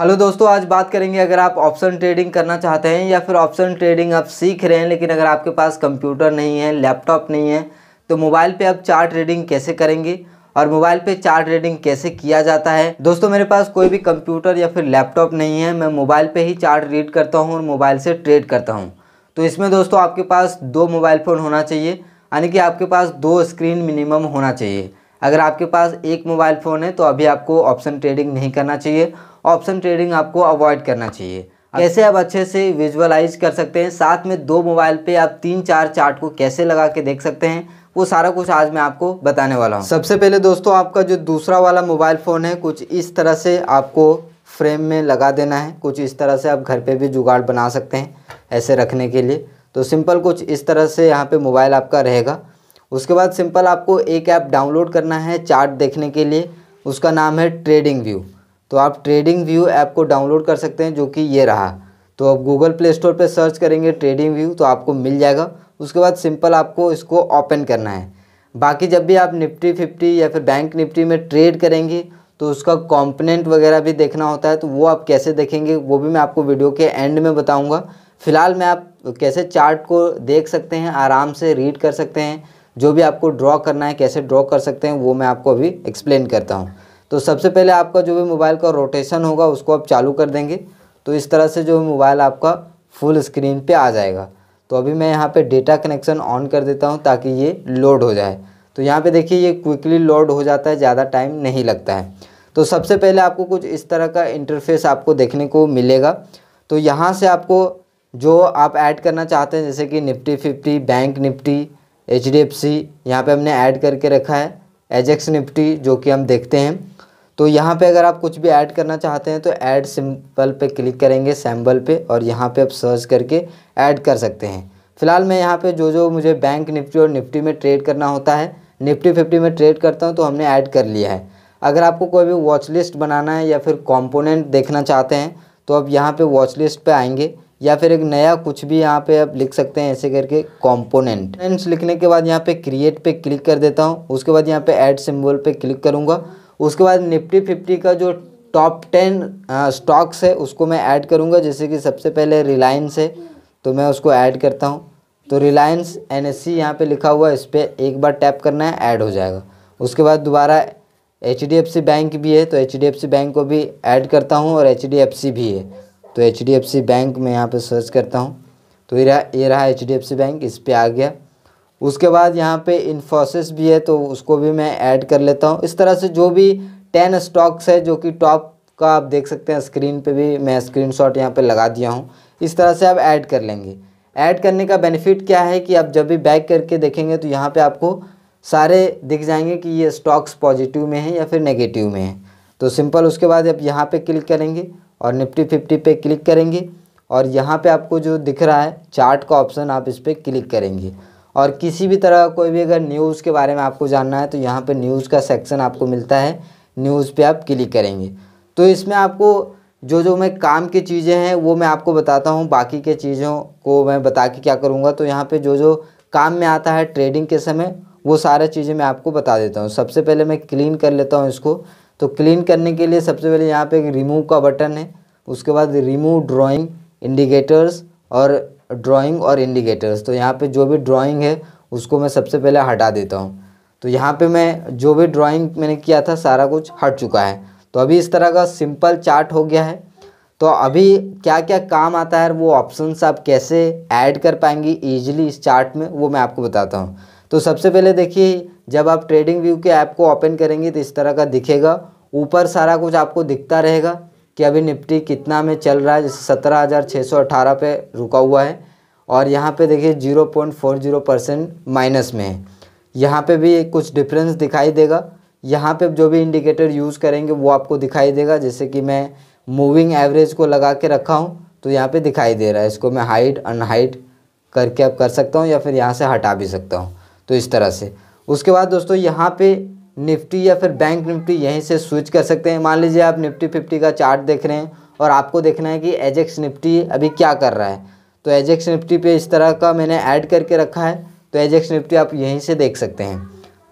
hello दोस्तों आज बात करेंगे अगर आप ऑप्शन ट्रेडिंग करना चाहते हैं या फिर ऑप्शन ट्रेडिंग आप सीख रहे हैं लेकिन अगर आपके पास कंप्यूटर नहीं है लैपटॉप नहीं है तो मोबाइल पे आप चार्ट ट्रेडिंग कैसे करेंगे और मोबाइल पे चार्ट ट्रेडिंग कैसे किया जाता है दोस्तों मेरे पास कोई भी कंप्यूटर या फिर लैपटॉप नहीं है मैं मोबाइल पर ही चार्ट रीड करता हूँ और मोबाइल से ट्रेड करता हूँ तो इसमें दोस्तों आपके पास दो मोबाइल फ़ोन होना चाहिए यानी कि आपके पास दो स्क्रीन मिनिमम होना चाहिए अगर आपके पास एक मोबाइल फ़ोन है तो अभी आपको ऑप्शन ट्रेडिंग नहीं करना चाहिए ऑप्शन ट्रेडिंग आपको अवॉइड करना चाहिए कैसे आप अच्छे से विजुअलाइज कर सकते हैं साथ में दो मोबाइल पे आप तीन चार चार्ट को कैसे लगा के देख सकते हैं वो सारा कुछ आज मैं आपको बताने वाला हूँ सबसे पहले दोस्तों आपका जो दूसरा वाला मोबाइल फ़ोन है कुछ इस तरह से आपको फ्रेम में लगा देना है कुछ इस तरह से आप घर पर भी जुगाड़ बना सकते हैं ऐसे रखने के लिए तो सिंपल कुछ इस तरह से यहाँ पर मोबाइल आपका रहेगा उसके बाद सिंपल आपको एक ऐप डाउनलोड करना है चार्ट देखने के लिए उसका नाम है ट्रेडिंग व्यू तो आप ट्रेडिंग व्यू ऐप को डाउनलोड कर सकते हैं जो कि ये रहा तो आप गूगल प्ले स्टोर पर सर्च करेंगे ट्रेडिंग व्यू तो आपको मिल जाएगा उसके बाद सिंपल आपको इसको ओपन करना है बाकी जब भी आप निफ्टी फिफ्टी या फिर बैंक निफ्टी में ट्रेड करेंगे तो उसका कॉम्पोनेंट वगैरह भी देखना होता है तो वो आप कैसे देखेंगे वो भी मैं आपको वीडियो के एंड में बताऊंगा फ़िलहाल मैं आप कैसे चार्ट को देख सकते हैं आराम से रीड कर सकते हैं जो भी आपको ड्रॉ करना है कैसे ड्रॉ कर सकते हैं वो मैं आपको अभी एक्सप्लेन करता हूँ तो सबसे पहले आपका जो भी मोबाइल का रोटेशन होगा उसको आप चालू कर देंगे तो इस तरह से जो मोबाइल आपका फुल स्क्रीन पे आ जाएगा तो अभी मैं यहाँ पे डेटा कनेक्शन ऑन कर देता हूँ ताकि ये लोड हो जाए तो यहाँ पे देखिए ये क्विकली लोड हो जाता है ज़्यादा टाइम नहीं लगता है तो सबसे पहले आपको कुछ इस तरह का इंटरफेस आपको देखने को मिलेगा तो यहाँ से आपको जो आप ऐड करना चाहते हैं जैसे कि Nifty fifty bank Nifty H D F C यहाँ पर हमने ऐड करके रखा है एजेक्स निफ्टी जो कि हम देखते हैं तो यहाँ पे अगर आप कुछ भी ऐड करना चाहते हैं तो ऐड सिंपल पे क्लिक करेंगे सैम्बल पे और यहाँ पे आप सर्च करके ऐड कर सकते हैं फिलहाल मैं यहाँ पे जो जो मुझे बैंक निफ्टी और निफ्टी में ट्रेड करना होता है निफ्टी फिफ्टी में ट्रेड करता हूँ तो हमने ऐड कर लिया है अगर आपको कोई भी वॉच लिस्ट बनाना है या फिर कॉम्पोनेंट देखना चाहते हैं तो आप यहाँ पर वॉच लिस्ट पर आएंगे या फिर एक नया कुछ भी यहाँ पे आप लिख सकते हैं ऐसे करके कॉम्पोनेंट लिखने के बाद यहाँ पे क्रिएट पे क्लिक कर देता हूँ उसके बाद यहाँ पे ऐड सिम्बल पे क्लिक करूँगा उसके बाद निफ्टी फिफ्टी का जो टॉप टेन स्टॉक्स है उसको मैं ऐड करूँगा जैसे कि सबसे पहले रिलायंस है तो मैं उसको ऐड करता हूँ तो रिलायंस एन एस सी यहाँ पर लिखा हुआ है इस पर एक बार टैप करना है ऐड हो जाएगा उसके बाद दोबारा H D F C bank भी है तो H D F C bank को भी ऐड करता हूँ और एच डी एफ सी भी है तो H D F C bank में यहाँ पे सर्च करता हूँ तो ये रहा ये रहा H D F C bank इस पर आ गया उसके बाद यहाँ पे इन्फोसिस भी है तो उसको भी मैं ऐड कर लेता हूँ इस तरह से जो भी टेन स्टॉक्स है जो कि टॉप का आप देख सकते हैं स्क्रीन पे भी मैं स्क्रीन शॉट यहाँ पर लगा दिया हूँ इस तरह से आप ऐड कर लेंगे ऐड करने का बेनिफिट क्या है कि आप जब भी बैक करके देखेंगे तो यहाँ पर आपको सारे दिख जाएंगे कि ये स्टॉक्स पॉजिटिव में हैं या फिर नेगेटिव में हैं तो सिंपल उसके बाद आप यहाँ पे क्लिक करेंगे और निफ्टी फिफ्टी पे क्लिक करेंगे और यहाँ पे आपको जो दिख रहा है चार्ट का ऑप्शन आप इस पर क्लिक करेंगे और किसी भी तरह कोई भी अगर न्यूज़ के बारे में आपको जानना है तो यहाँ पे न्यूज़ का सेक्शन आपको मिलता है न्यूज़ पे आप क्लिक करेंगे तो इसमें आपको जो जो मैं काम की चीज़ें हैं वो मैं आपको बताता हूँ बाकी के चीज़ों को मैं बता के क्या करूँगा तो यहाँ पर जो जो काम में आता है ट्रेडिंग के समय वो सारा चीज़ें मैं आपको बता देता हूँ सबसे पहले मैं क्लीन कर लेता हूँ इसको तो क्लीन करने के लिए सबसे पहले यहाँ पे रिमूव का बटन है उसके बाद रिमूव ड्राइंग इंडिकेटर्स और ड्राइंग और इंडिकेटर्स तो यहाँ पे जो भी ड्राइंग है उसको मैं सबसे पहले हटा देता हूँ तो यहाँ पे मैं जो भी ड्राइंग मैंने किया था सारा कुछ हट चुका है तो अभी इस तरह का सिंपल चार्ट हो गया है तो अभी क्या क्या काम आता है वो ऑप्शन आप कैसे ऐड कर पाएंगे ईजिली इस चार्ट में वो मैं आपको बताता हूँ तो सबसे पहले देखिए जब आप ट्रेडिंग व्यू के ऐप को ओपन करेंगे तो इस तरह का दिखेगा ऊपर सारा कुछ आपको दिखता रहेगा कि अभी निफ्टी कितना में चल रहा है जैसे सत्रह हज़ार छः सौ पे रुका हुआ है और यहाँ पे देखिए zero point four zero percent minus में है यहाँ पे भी कुछ डिफरेंस दिखाई देगा यहाँ पे जो भी इंडिकेटर यूज़ करेंगे वो आपको दिखाई देगा जैसे कि मैं मूविंग एवरेज को लगा के रखा हूँ तो यहाँ पे दिखाई दे रहा है इसको मैं हाइट अनहाइट करके अब कर सकता हूँ या फिर यहाँ से हटा भी सकता हूँ तो इस तरह से उसके बाद दोस्तों यहाँ पे निफ्टी या फिर बैंक निफ्टी यहीं से स्विच कर सकते हैं मान लीजिए आप निफ्टी फिफ्टी का चार्ट देख रहे हैं और आपको देखना है कि एजेक्स निफ्टी अभी क्या कर रहा है तो एजेक्स निफ्टी पे इस तरह का मैंने ऐड करके रखा है तो एजेक्स निफ्टी आप यहीं से देख सकते हैं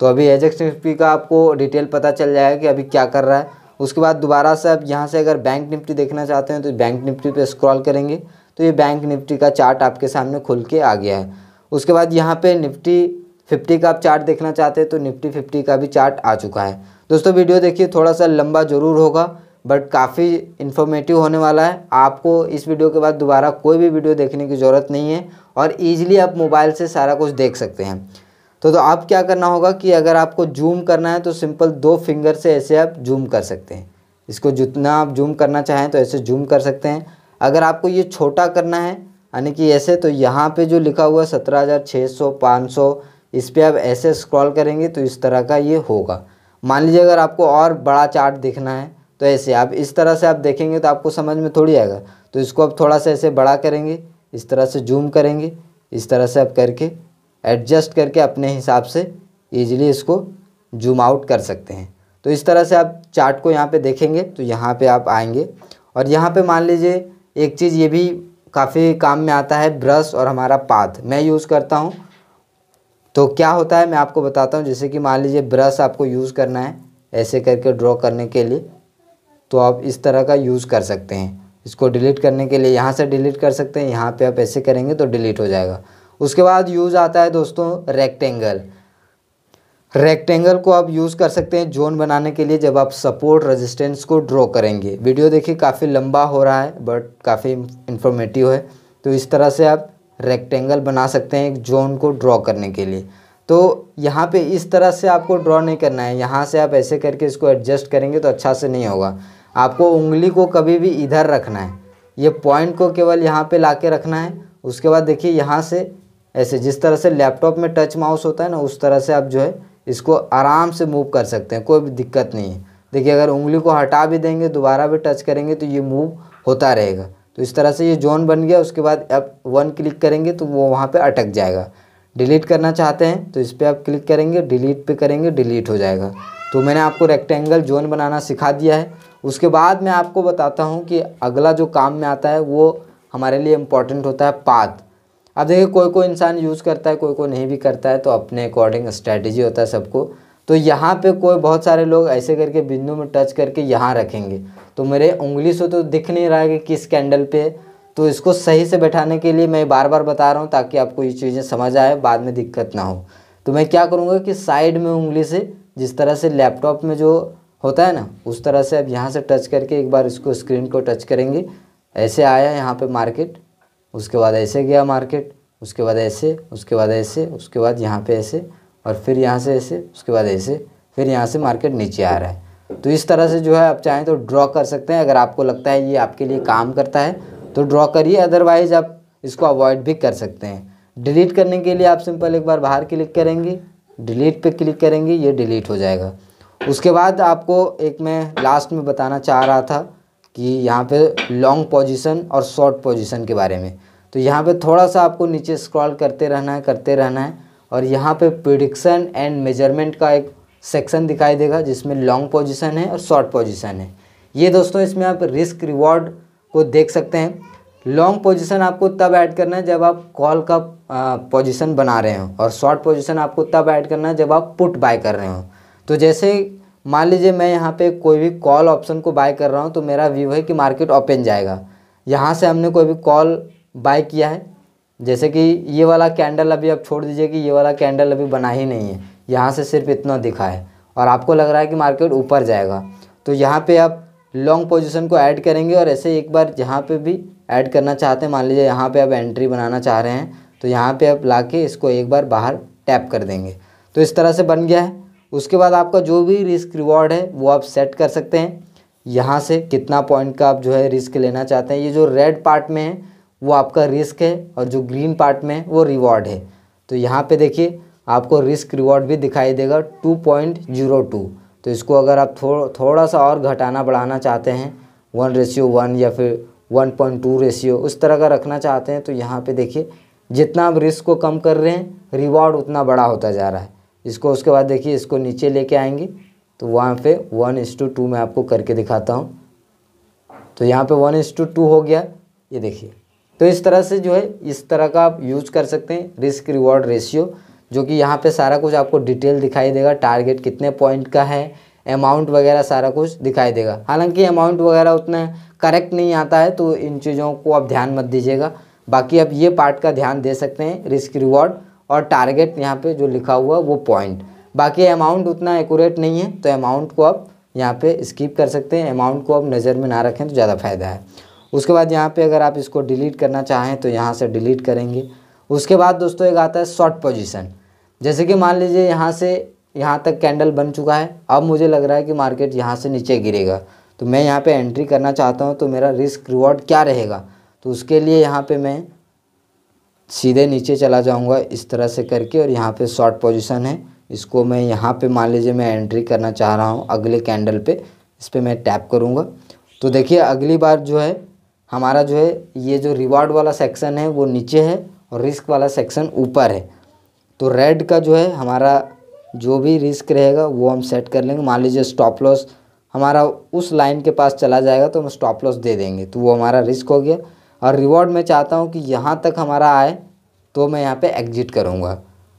तो अभी एजेक्स निफ्टी का आपको डिटेल पता चल जाएगा कि अभी क्या कर रहा है उसके बाद दोबारा से आप यहाँ से अगर बैंक निफ्टी देखना चाहते हैं तो बैंक निफ्टी पर स्क्रॉल करेंगे तो ये बैंक निफ्टी का चार्ट आपके सामने खुल के आ गया है उसके बाद यहाँ पे निफ्टी फिफ्टी का आप चार्ट देखना चाहते हैं तो निफ्टी फिफ्टी का भी चार्ट आ चुका है दोस्तों वीडियो देखिए थोड़ा सा लंबा ज़रूर होगा बट काफ़ी इन्फॉर्मेटिव होने वाला है आपको इस वीडियो के बाद दोबारा कोई भी वीडियो देखने की ज़रूरत नहीं है और ईजिली आप मोबाइल से सारा कुछ देख सकते हैं तो तो आप क्या करना होगा कि अगर आपको जूम करना है तो सिंपल दो फिंगर से ऐसे आप जूम कर सकते हैं इसको जितना आप जूम करना चाहें तो ऐसे जूम कर सकते हैं अगर आपको ये छोटा करना है यानी कि ऐसे तो यहाँ पे जो लिखा हुआ है सत्रह हज़ार छः सौ पाँच सौ इस पर आप ऐसे स्क्रॉल करेंगे तो इस तरह का ये होगा मान लीजिए अगर आपको और बड़ा चार्ट देखना है तो ऐसे आप इस तरह से आप देखेंगे तो आपको समझ में थोड़ी आएगा तो इसको आप थोड़ा सा ऐसे बड़ा करेंगे इस तरह से जूम करेंगे इस तरह से आप करके एडजस्ट करके अपने हिसाब से ईजिली इसको जूम आउट कर सकते हैं तो इस तरह से आप चार्ट को यहाँ पे देखेंगे तो यहाँ पे आप आएंगे और यहाँ पे मान लीजिए एक चीज़ ये भी काफ़ी काम में आता है ब्रश और हमारा पाथ मैं यूज़ करता हूँ तो क्या होता है मैं आपको बताता हूँ जैसे कि मान लीजिए ब्रश आपको यूज़ करना है ऐसे करके ड्रॉ करने के लिए तो आप इस तरह का यूज़ कर सकते हैं इसको डिलीट करने के लिए यहाँ से डिलीट कर सकते हैं यहाँ पे आप ऐसे करेंगे तो डिलीट हो जाएगा उसके बाद यूज़ आता है दोस्तों रेक्टेंगल रेक्टेंगल को आप यूज़ कर सकते हैं जोन बनाने के लिए जब आप सपोर्ट रेजिस्टेंस को ड्रॉ करेंगे वीडियो देखिए काफ़ी लंबा हो रहा है बट काफ़ी इन्फॉर्मेटिव है तो इस तरह से आप रेक्टेंगल बना सकते हैं एक जोन को ड्रॉ करने के लिए तो यहाँ पे इस तरह से आपको ड्रॉ नहीं करना है यहाँ से आप ऐसे करके इसको एडजस्ट करेंगे तो अच्छा से नहीं होगा आपको उंगली को कभी भी इधर रखना है ये पॉइंट को केवल यहाँ पे ला के रखना है उसके बाद देखिए यहाँ से ऐसे जिस तरह से लैपटॉप में टच माउस होता है ना उस तरह से आप जो है इसको आराम से मूव कर सकते हैं कोई भी दिक्कत नहीं है देखिए अगर उंगली को हटा भी देंगे दोबारा भी टच करेंगे तो ये मूव होता रहेगा तो इस तरह से ये जोन बन गया उसके बाद आप वन क्लिक करेंगे तो वो वहाँ पे अटक जाएगा डिलीट करना चाहते हैं तो इस पर आप क्लिक करेंगे डिलीट पे करेंगे डिलीट हो जाएगा तो मैंने आपको रेक्टेंगल जोन बनाना सिखा दिया है उसके बाद मैं आपको बताता हूँ कि अगला जो काम में आता है वो हमारे लिए इम्पॉर्टेंट होता है पाथ अब देखिए कोई कोई इंसान यूज़ करता है कोई कोई नहीं भी करता है तो अपने अकॉर्डिंग स्ट्रैटेजी होता है सबको तो यहाँ पे कोई बहुत सारे लोग ऐसे करके बिंदु में टच करके यहाँ रखेंगे तो मेरे उंगली से तो दिख नहीं रहा है कि किस कैंडल पे तो इसको सही से बैठाने के लिए मैं बार बार बता रहा हूँ ताकि आपको ये चीज़ें समझ आए बाद में दिक्कत ना हो तो मैं क्या करूँगा कि साइड में उंगली से जिस तरह से लैपटॉप में जो होता है ना उस तरह से अब यहाँ से टच करके एक बार इसको स्क्रीन को टच करेंगे ऐसे आया यहाँ पर मार्केट उसके बाद ऐसे गया मार्केट उसके बाद ऐसे उसके बाद ऐसे उसके बाद यहाँ पर ऐसे और फिर यहाँ से ऐसे उसके बाद ऐसे फिर यहाँ से मार्केट नीचे आ रहा है तो इस तरह से जो है आप चाहें तो ड्रॉ कर सकते हैं अगर आपको लगता है ये आपके लिए काम करता है तो ड्रॉ करिए अदरवाइज़ आप इसको अवॉइड भी कर सकते हैं डिलीट करने के लिए आप सिंपल एक बार बाहर क्लिक करेंगे डिलीट पे क्लिक करेंगे ये डिलीट हो जाएगा उसके बाद आपको एक मैं लास्ट में बताना चाह रहा था कि यहाँ पे लॉन्ग पोजीशन और शॉर्ट पोजीशन के बारे में तो यहाँ पे थोड़ा सा आपको नीचे स्क्रॉल करते रहना है करते रहना है और यहाँ पे प्रिडिक्शन एंड मेजरमेंट का एक सेक्शन दिखाई देगा जिसमें लॉन्ग पोजीशन है और शॉर्ट पोजीशन है ये दोस्तों इसमें आप रिस्क रिवॉर्ड को देख सकते हैं लॉन्ग पोजीशन आपको तब ऐड करना है जब आप कॉल का पोजीशन बना रहे हो और शॉर्ट पोजीशन आपको तब ऐड करना है जब आप पुट बाय कर रहे हो तो जैसे मान लीजिए मैं यहाँ पे कोई भी कॉल ऑप्शन को बाय कर रहा हूँ तो मेरा व्यू है कि मार्केट ओपन जाएगा यहाँ से हमने कोई भी कॉल बाय किया है जैसे कि ये वाला कैंडल अभी आप छोड़ दीजिए कि ये वाला कैंडल अभी बना ही नहीं है यहाँ से सिर्फ इतना दिखा है और आपको लग रहा है कि मार्केट ऊपर जाएगा तो यहाँ पे आप लॉन्ग पोजीशन को ऐड करेंगे और ऐसे एक बार जहाँ पे भी ऐड करना चाहते हैं मान लीजिए यहाँ पे आप एंट्री बनाना चाह रहे हैं तो यहाँ पे आप ला के इसको एक बार बाहर टैप कर देंगे तो इस तरह से बन गया है उसके बाद आपका जो भी रिस्क रिवॉर्ड है वो आप सेट कर सकते हैं यहाँ से कितना पॉइंट का आप जो है रिस्क लेना चाहते हैं ये जो रेड पार्ट में है वो आपका रिस्क है और जो ग्रीन पार्ट में है वो रिवॉर्ड है तो यहाँ पे देखिए आपको रिस्क रिवॉर्ड भी दिखाई देगा टू पॉइंट जीरो टू तो इसको अगर आप थो थोड़ा सा और घटाना बढ़ाना चाहते हैं वन रेशियो वन या फिर वन पॉइंट टू रेशियो उस तरह का रखना चाहते हैं तो यहाँ पे देखिए जितना आप रिस्क को कम कर रहे हैं रिवॉर्ड उतना बड़ा होता जा रहा है इसको उसके बाद देखिए इसको नीचे लेके आएंगे तो वहाँ पे वन इस टू टू मैं आपको करके दिखाता हूँ तो यहाँ पे वन इस टू टू हो गया ये देखिए तो इस तरह से जो है इस तरह का आप यूज़ कर सकते हैं रिस्क रिवॉर्ड रेशियो जो कि यहाँ पे सारा कुछ आपको डिटेल दिखाई देगा टारगेट कितने पॉइंट का है अमाउंट वगैरह सारा कुछ दिखाई देगा हालांकि अमाउंट वगैरह उतना करेक्ट नहीं आता है तो इन चीज़ों को आप ध्यान मत दीजिएगा बाकी आप ये पार्ट का ध्यान दे सकते हैं रिस्क रिवॉर्ड और टारगेट यहाँ पे जो लिखा हुआ वो पॉइंट बाकी अमाउंट उतना एकूरेट नहीं है तो अमाउंट को आप यहाँ पे स्किप कर सकते हैं अमाउंट को आप नज़र में ना रखें तो ज़्यादा फायदा है उसके बाद यहाँ पे अगर आप इसको डिलीट करना चाहें तो यहाँ से डिलीट करेंगे उसके बाद दोस्तों एक आता है शॉर्ट पोजिशन जैसे कि मान लीजिए यहाँ से यहाँ तक कैंडल बन चुका है अब मुझे लग रहा है कि मार्केट यहाँ से नीचे गिरेगा तो मैं यहाँ पर एंट्री करना चाहता हूँ तो मेरा रिस्क रिवॉर्ड क्या रहेगा तो उसके लिए यहाँ पर मैं सीधे नीचे चला जाऊँगा इस तरह से करके और यहाँ पर शॉर्ट पोजिशन है इसको मैं यहाँ पे मान लीजिए मैं एंट्री करना चाह रहा हूँ अगले कैंडल पे इस पर मैं टैप करूँगा तो देखिए अगली बार जो है हमारा जो है ये जो रिवार्ड वाला सेक्शन है वो नीचे है और रिस्क वाला सेक्शन ऊपर है तो रेड का जो है हमारा जो भी रिस्क रहेगा वो हम सेट कर लेंगे मान लीजिए स्टॉप लॉस हमारा उस लाइन के पास चला जाएगा तो हम स्टॉप लॉस दे देंगे तो वो हमारा रिस्क हो गया और रिवॉर्ड मैं चाहता हूँ कि यहाँ तक हमारा आए तो मैं यहाँ पे एग्जिट करूँगा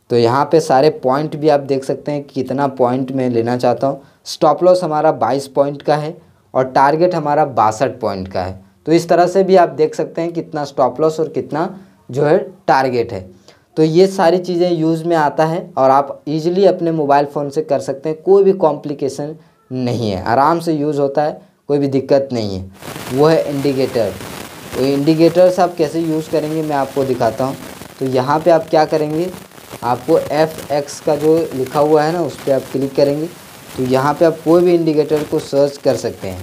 तो यहाँ पे सारे पॉइंट भी आप देख सकते हैं कितना पॉइंट मैं लेना चाहता हूँ स्टॉप लॉस हमारा 22 पॉइंट का है और टारगेट हमारा बासठ पॉइंट का है तो इस तरह से भी आप देख सकते हैं कितना स्टॉप लॉस और कितना जो है टारगेट है तो ये सारी चीज़ें यूज़ में आता है और आप इजीली अपने मोबाइल फ़ोन से कर सकते हैं कोई भी कॉम्प्लिकेशन नहीं है आराम से यूज़ होता है कोई भी दिक्कत नहीं है वो है इंडिकेटर वो इंडिकेटर्स आप कैसे यूज़ करेंगे मैं आपको दिखाता हूँ तो यहाँ पे आप क्या करेंगे आपको एफ एक्स का जो लिखा हुआ है ना उस पर आप क्लिक करेंगे तो यहाँ पर आप कोई भी इंडिकेटर को सर्च कर सकते हैं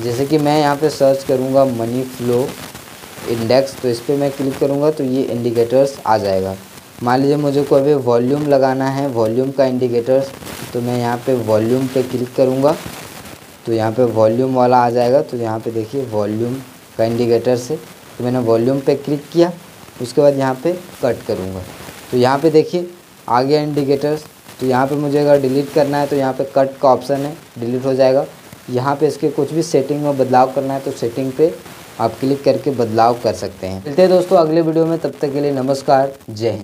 जैसे कि मैं यहाँ पे सर्च करूँगा मनी फ्लो इंडेक्स तो इस पर मैं क्लिक करूँगा तो ये इंडिकेटर्स आ जाएगा मान लीजिए मुझे को अभी वॉल्यूम लगाना है वॉल्यूम का इंडिकेटर्स तो मैं यहाँ पे वॉल्यूम पे क्लिक करूँगा तो यहाँ पे वॉल्यूम वाला आ जाएगा तो यहाँ पे देखिए वॉल्यूम का इंडिकेटर से तो मैंने वॉल्यूम पे क्लिक किया उसके बाद यहाँ पे कट करूँगा तो यहाँ पे देखिए आ गया इंडिकेटर्स तो यहाँ पे मुझे अगर डिलीट करना है तो यहाँ पे कट का ऑप्शन है डिलीट हो जाएगा यहाँ पे इसके कुछ भी सेटिंग में बदलाव करना है तो सेटिंग पे आप क्लिक करके बदलाव कर सकते हैं मिलते हैं दोस्तों अगले वीडियो में तब तक के लिए नमस्कार जय हिंद